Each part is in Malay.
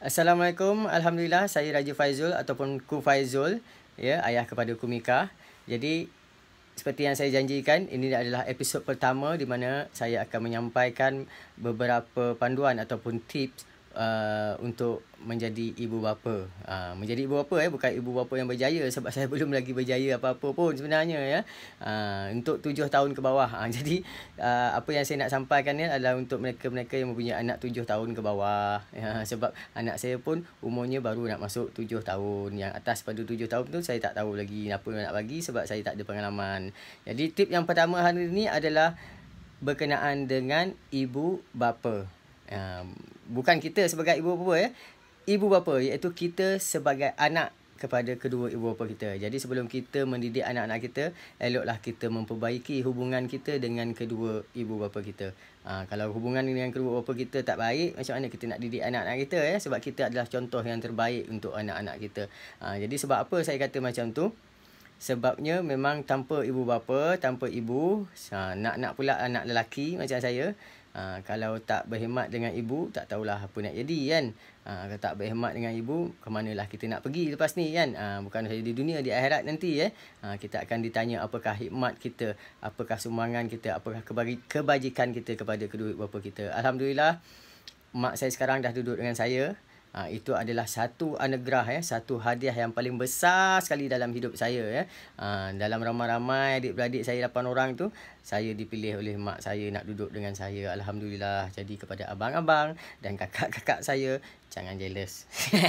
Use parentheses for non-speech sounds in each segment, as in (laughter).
Assalamualaikum. Alhamdulillah saya Raja Faizul ataupun Ku Faizul ya ayah kepada Ku Mika. Jadi seperti yang saya janjikan ini adalah episod pertama di mana saya akan menyampaikan beberapa panduan ataupun tips uh, untuk menjadi ibu bapa. Uh, menjadi ibu bapa eh bukan ibu bapa yang berjaya sebab (laughs) saya belum lagi berjaya apa-apa pun sebenarnya ya. Uh, untuk tujuh tahun ke bawah. Uh, (laughs) jadi uh, apa yang saya nak sampaikan ni adalah untuk mereka-mereka yang mempunyai anak tujuh tahun ke bawah. Ya, (laughs) sebab anak saya pun umurnya baru nak masuk tujuh tahun. Yang atas pada tujuh tahun tu saya tak tahu lagi apa yang nak bagi sebab saya tak ada pengalaman. Jadi tip yang pertama hari ni adalah berkenaan dengan ibu bapa. Um, bukan kita sebagai ibu bapa ya. Ibu bapa iaitu kita sebagai anak kepada kedua ibu bapa kita. Jadi sebelum kita mendidik anak-anak kita, eloklah kita memperbaiki hubungan kita dengan kedua ibu bapa kita. Ha, kalau hubungan dengan kedua ibu bapa kita tak baik, macam mana kita nak didik anak-anak kita? Ya? Sebab kita adalah contoh yang terbaik untuk anak-anak kita. Ha, jadi sebab apa saya kata macam tu? Sebabnya memang tanpa ibu bapa, tanpa ibu, ha, nak-nak pula anak lelaki macam saya, Ha, kalau tak berhemat dengan ibu, tak tahulah apa nak jadi kan. Ha, kalau tak berhemat dengan ibu, ke manalah kita nak pergi lepas ni kan. Ha, bukan saja di dunia, di akhirat nanti ya. Eh? Ha, kita akan ditanya apakah khidmat kita, apakah sumbangan kita, apakah kebajikan kita kepada kedua bapa kita. Alhamdulillah, mak saya sekarang dah duduk dengan saya. Ha, itu adalah satu anugerah, ya, satu hadiah yang paling besar sekali dalam hidup saya. Ya. Ha, dalam ramai-ramai adik-beradik saya, 8 orang tu saya dipilih oleh mak saya nak duduk dengan saya. Alhamdulillah. Jadi kepada abang-abang dan kakak-kakak saya, jangan jealous.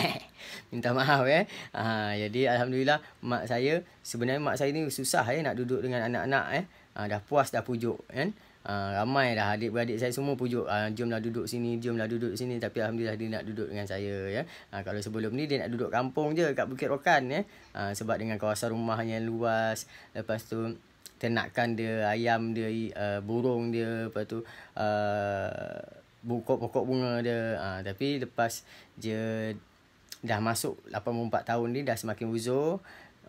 (laughs) Minta maaf. Ya. Ha, jadi Alhamdulillah, mak saya, sebenarnya mak saya ni susah ya, nak duduk dengan anak-anak. Ya. Ha, dah puas, dah pujuk. Ya. Ah, ramai dah adik-beradik saya semua pujuk uh, jomlah duduk sini jomlah duduk sini tapi alhamdulillah dia nak duduk dengan saya ya uh, kalau sebelum ni dia nak duduk kampung je kat Bukit Rokan ya uh, sebab dengan kawasan rumahnya yang luas lepas tu ternakan dia ayam dia uh, burung dia lepas tu uh, pokok-pokok bunga dia uh, tapi lepas dia dah masuk 84 tahun ni dah semakin uzur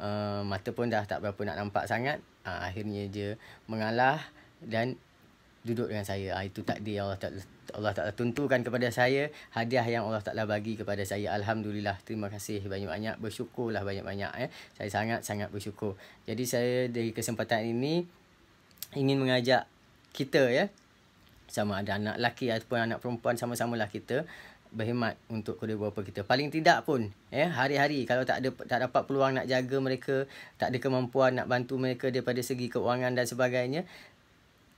Uh, mata pun dah tak berapa nak nampak sangat uh, akhirnya dia mengalah dan duduk dengan saya. Ha, itu takdir Allah tak Allah tak tentukan kepada saya hadiah yang Allah taklah bagi kepada saya. Alhamdulillah. Terima kasih banyak-banyak. Bersyukurlah banyak-banyak. Eh. Saya sangat-sangat bersyukur. Jadi saya dari kesempatan ini ingin mengajak kita ya. sama ada anak lelaki ataupun anak perempuan sama-samalah kita berhemat untuk kedua bapa kita. Paling tidak pun ya eh, hari-hari kalau tak ada tak dapat peluang nak jaga mereka, tak ada kemampuan nak bantu mereka daripada segi keuangan dan sebagainya,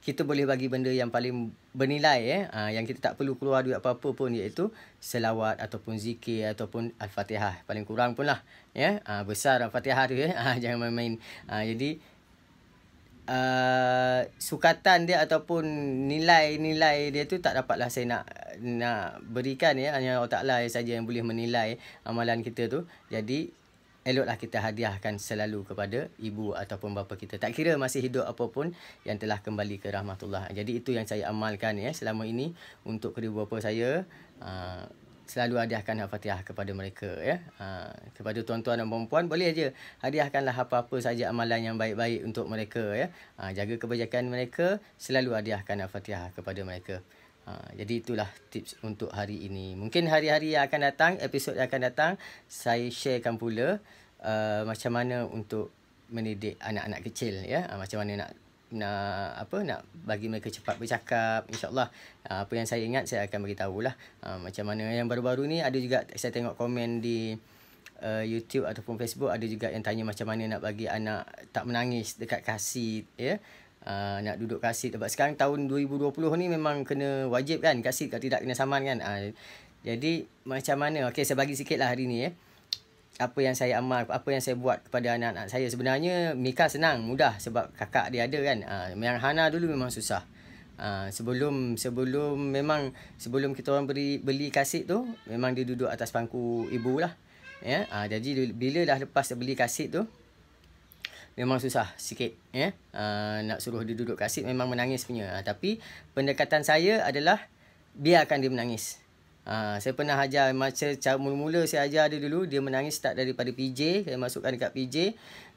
kita boleh bagi benda yang paling bernilai eh uh, yang kita tak perlu keluar duit apa-apa pun iaitu selawat ataupun zikir ataupun al-Fatihah paling kurang pun lah ya yeah? uh, besar al-Fatihah tu ya eh? (laughs) uh, jangan main-main uh, jadi Uh, sukatan dia ataupun nilai-nilai dia tu tak dapatlah saya nak nak berikan ya hanya Allah Taala saja yang boleh menilai amalan kita tu jadi eloklah kita hadiahkan selalu kepada ibu ataupun bapa kita. Tak kira masih hidup apapun yang telah kembali ke rahmatullah. Jadi itu yang saya amalkan ya selama ini untuk kedua bapa saya. Uh, selalu hadiahkan hafatiah kepada mereka ya. Uh, kepada tuan-tuan dan puan-puan boleh aja hadiahkanlah apa-apa saja amalan yang baik-baik untuk mereka ya. Uh, jaga kebajikan mereka, selalu hadiahkan hafatiah kepada mereka. Ha, jadi itulah tips untuk hari ini. Mungkin hari-hari yang akan datang, episod yang akan datang, saya sharekan pula uh, macam mana untuk mendidik anak-anak kecil ya. Ha, macam mana nak nak apa nak bagi mereka cepat bercakap insyaallah ha, apa yang saya ingat saya akan beritahu lah ha, macam mana yang baru-baru ni ada juga saya tengok komen di uh, YouTube ataupun Facebook ada juga yang tanya macam mana nak bagi anak tak menangis dekat kasih ya uh, nak duduk kasih sebab sekarang tahun 2020 ni memang kena wajib kan kasih kalau tidak kena saman kan uh, jadi macam mana okey saya bagi lah hari ni eh apa yang saya amal apa yang saya buat kepada anak-anak saya sebenarnya Mika senang mudah sebab kakak dia ada kan uh, yang Hana dulu memang susah Ha, sebelum sebelum memang sebelum kita orang beri beli kasit tu memang dia duduk atas pangku ibu lah ya ha, jadi bila dah lepas beli kasit tu memang susah sikit ya uh, nak suruh dia duduk kat seat memang menangis punya uh, tapi pendekatan saya adalah biarkan dia menangis uh, saya pernah ajar macam mula-mula saya ajar dia dulu dia menangis start daripada PJ saya masukkan dekat PJ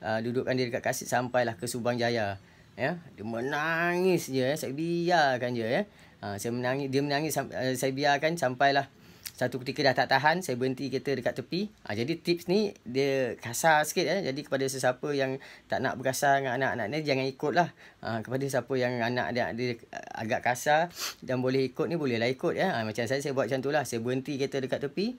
uh, dudukkan dia dekat kasit sampailah ke Subang Jaya ya dia menangis je yeah? saya biarkan je ya uh, saya menangis dia menangis uh, saya biarkan sampailah satu ketika dah tak tahan saya berhenti kereta dekat tepi ha, jadi tips ni dia kasar sikit eh. jadi kepada sesiapa yang tak nak berkasar dengan anak-anak ni jangan ikut lah ha, ah, kepada siapa yang anak dia, dia agak kasar dan boleh ikut ni bolehlah ikut ya. Ha, macam saya saya buat macam tu lah saya berhenti kereta dekat tepi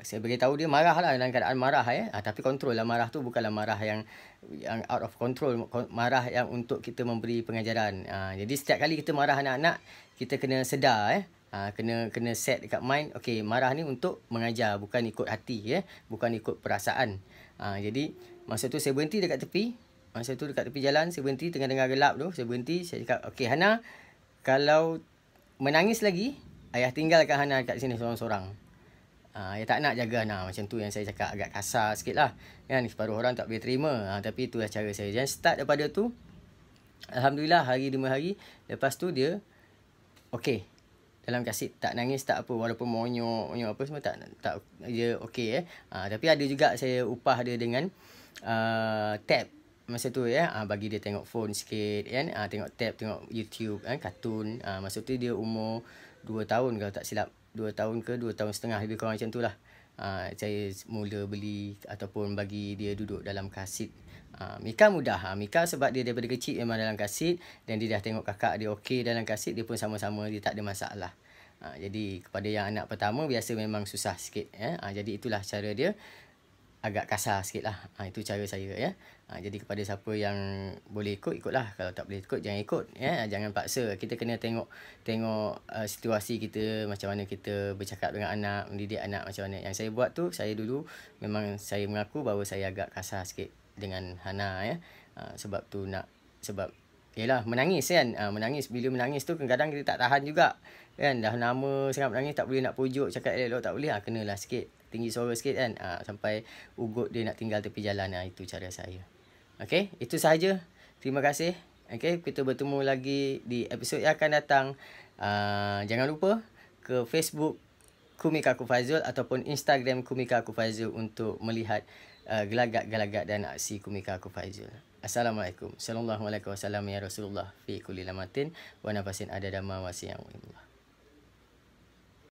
saya beritahu dia marah lah dalam keadaan marah eh. ha, tapi kontrol lah marah tu bukanlah marah yang yang out of control marah yang untuk kita memberi pengajaran ha, jadi setiap kali kita marah anak-anak kita kena sedar eh. Ha, kena kena set dekat mind okey marah ni untuk mengajar bukan ikut hati ya eh? bukan ikut perasaan ha, jadi masa tu saya berhenti dekat tepi masa tu dekat tepi jalan saya berhenti tengah tengah gelap tu saya berhenti saya cakap okey Hana kalau menangis lagi ayah tinggalkan Hana dekat sini seorang-seorang ha, ayah tak nak jaga Hana macam tu yang saya cakap agak kasar sikit lah kan separuh orang tak boleh terima ha, tapi itulah cara saya dan start daripada tu Alhamdulillah hari demi hari lepas tu dia okey dalam kasih tak nangis tak apa walaupun monyok monyok apa semua tak tak dia okey eh ha, tapi ada juga saya upah dia dengan uh, tab masa tu ya eh? ha, bagi dia tengok phone sikit kan ha, tengok tap tengok YouTube kan kartun ha, masa tu dia umur 2 tahun kalau tak silap 2 tahun ke 2 tahun setengah lebih kurang macam tu lah uh, saya mula beli ataupun bagi dia duduk dalam kasit. Uh, Mika mudah. Uh, Mika sebab dia daripada kecil memang dalam kasit dan dia dah tengok kakak dia okey dalam kasit, dia pun sama-sama dia tak ada masalah. Uh, jadi kepada yang anak pertama biasa memang susah sikit. Eh? Uh, jadi itulah cara dia agak kasar sikit lah. Ha, itu cara saya ya. Ha, jadi kepada siapa yang boleh ikut, ikutlah. Kalau tak boleh ikut, jangan ikut. ya Jangan paksa. Kita kena tengok tengok uh, situasi kita, macam mana kita bercakap dengan anak, mendidik anak macam mana. Yang saya buat tu, saya dulu memang saya mengaku bahawa saya agak kasar sikit dengan Hana. Ya. Ha, sebab tu nak, sebab Yelah, menangis kan. Ha, menangis. Bila menangis tu, kadang-kadang kita tak tahan juga. Kan? Dah lama sangat menangis, tak boleh nak pujuk, cakap elok, tak boleh. Ha, kenalah sikit tinggi suara sikit kan ha, sampai ugut dia nak tinggal tepi jalan ha, itu cara saya okay? itu sahaja terima kasih Okay, kita bertemu lagi di episod yang akan datang ha, jangan lupa ke Facebook Kumika Aku Fazul ataupun Instagram Kumika Aku Fazul untuk melihat uh, gelagat-gelagat dan aksi Kumika Aku Fazul. Assalamualaikum. Sallallahu alaihi wasallam ya Rasulullah fi kulli lamatin wa nafasin adadama wa